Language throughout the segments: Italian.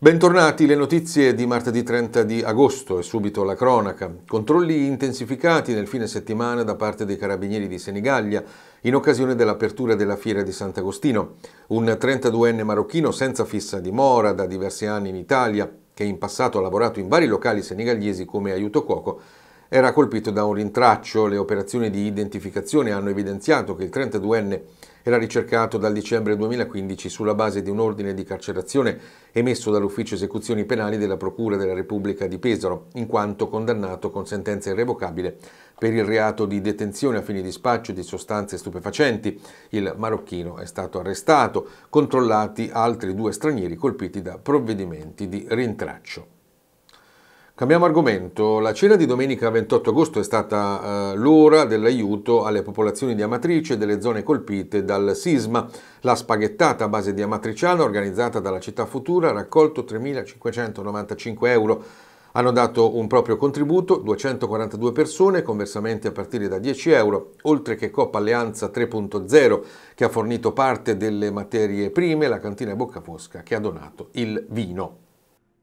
Bentornati, le notizie di martedì 30 di agosto e subito la cronaca. Controlli intensificati nel fine settimana da parte dei carabinieri di Senigallia in occasione dell'apertura della fiera di Sant'Agostino. Un 32enne marocchino senza fissa dimora da diversi anni in Italia, che in passato ha lavorato in vari locali senigallesi come aiuto cuoco, era colpito da un rintraccio. Le operazioni di identificazione hanno evidenziato che il 32enne era ricercato dal dicembre 2015 sulla base di un ordine di carcerazione emesso dall'Ufficio Esecuzioni Penali della Procura della Repubblica di Pesaro, in quanto condannato con sentenza irrevocabile per il reato di detenzione a fini di spaccio di sostanze stupefacenti. Il marocchino è stato arrestato, controllati altri due stranieri colpiti da provvedimenti di rintraccio. Cambiamo argomento. La cena di domenica 28 agosto è stata eh, l'ora dell'aiuto alle popolazioni di Amatrice e delle zone colpite dal sisma. La spaghettata a base di amatriciana organizzata dalla Città Futura ha raccolto 3.595 euro. Hanno dato un proprio contributo 242 persone con versamenti a partire da 10 euro, oltre che Coppa Alleanza 3.0 che ha fornito parte delle materie prime, la cantina Bocca Fosca che ha donato il vino.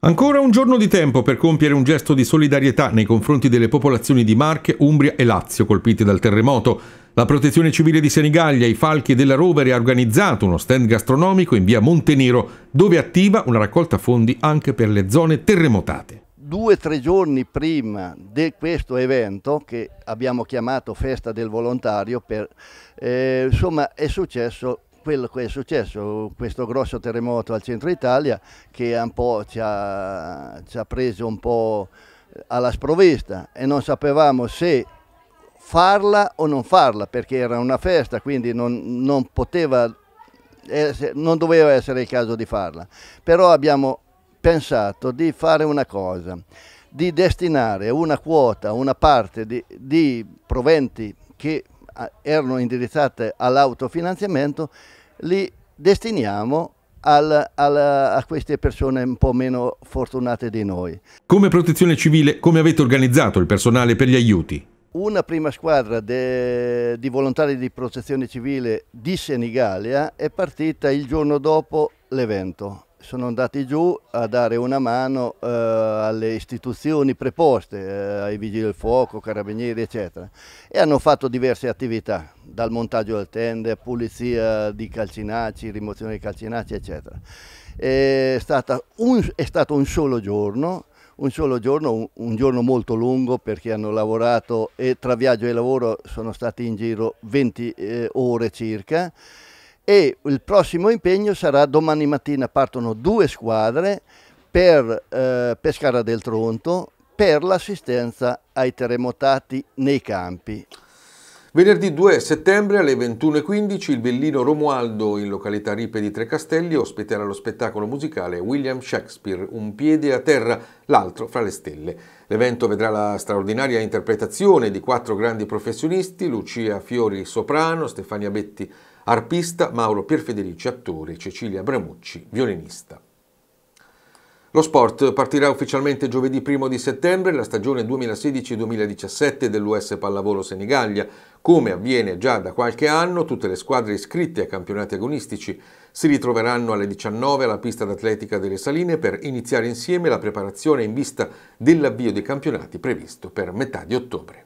Ancora un giorno di tempo per compiere un gesto di solidarietà nei confronti delle popolazioni di Marche, Umbria e Lazio colpite dal terremoto. La Protezione Civile di Senigallia, i Falchi della Rovere ha organizzato uno stand gastronomico in via Montenero, dove attiva una raccolta fondi anche per le zone terremotate. Due o tre giorni prima di questo evento, che abbiamo chiamato Festa del Volontario, per, eh, insomma è successo quello che è successo, questo grosso terremoto al centro Italia che ci ha, ci ha preso un po' alla sprovvista e non sapevamo se farla o non farla perché era una festa quindi non, non, poteva non doveva essere il caso di farla però abbiamo pensato di fare una cosa di destinare una quota una parte di, di proventi che erano indirizzate all'autofinanziamento li destiniamo al, al, a queste persone un po' meno fortunate di noi. Come protezione civile, come avete organizzato il personale per gli aiuti? Una prima squadra de, di volontari di protezione civile di Senigallia è partita il giorno dopo l'evento sono andati giù a dare una mano eh, alle istituzioni preposte, eh, ai vigili del fuoco, carabinieri eccetera e hanno fatto diverse attività, dal montaggio del tende, pulizia di calcinacci, rimozione dei calcinacci eccetera. È, un, è stato un solo giorno, un solo giorno, un, un giorno molto lungo perché hanno lavorato e tra viaggio e lavoro sono stati in giro 20 eh, ore circa e il prossimo impegno sarà domani mattina partono due squadre per eh, Pescara del Tronto per l'assistenza ai terremotati nei campi. Venerdì 2 settembre alle 21.15 il Vellino Romualdo in località Ripe di Trecastelli ospiterà lo spettacolo musicale William Shakespeare, Un piede a terra, l'altro fra le stelle. L'evento vedrà la straordinaria interpretazione di quattro grandi professionisti, Lucia Fiori soprano, Stefania Betti arpista, Mauro Pierfederici attore, Cecilia Bramucci violinista. Lo sport partirà ufficialmente giovedì 1 di settembre la stagione 2016-2017 dell'US Pallavolo Senigallia. Come avviene già da qualche anno, tutte le squadre iscritte ai campionati agonistici si ritroveranno alle 19 alla pista d'atletica delle Saline per iniziare insieme la preparazione in vista dell'avvio dei campionati previsto per metà di ottobre.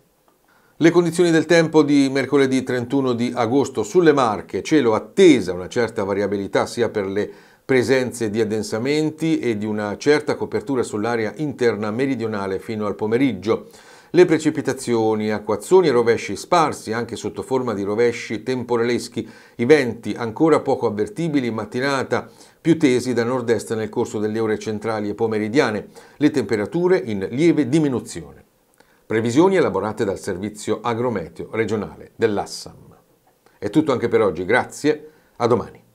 Le condizioni del tempo di mercoledì 31 di agosto sulle Marche, cielo attesa una certa variabilità sia per le presenze di addensamenti e di una certa copertura sull'area interna meridionale fino al pomeriggio. Le precipitazioni, acquazzoni e rovesci sparsi anche sotto forma di rovesci temporaleschi, i venti ancora poco avvertibili in mattinata, più tesi da nord-est nel corso delle ore centrali e pomeridiane, le temperature in lieve diminuzione. Previsioni elaborate dal servizio agrometeo regionale dell'Assam. È tutto anche per oggi, grazie, a domani.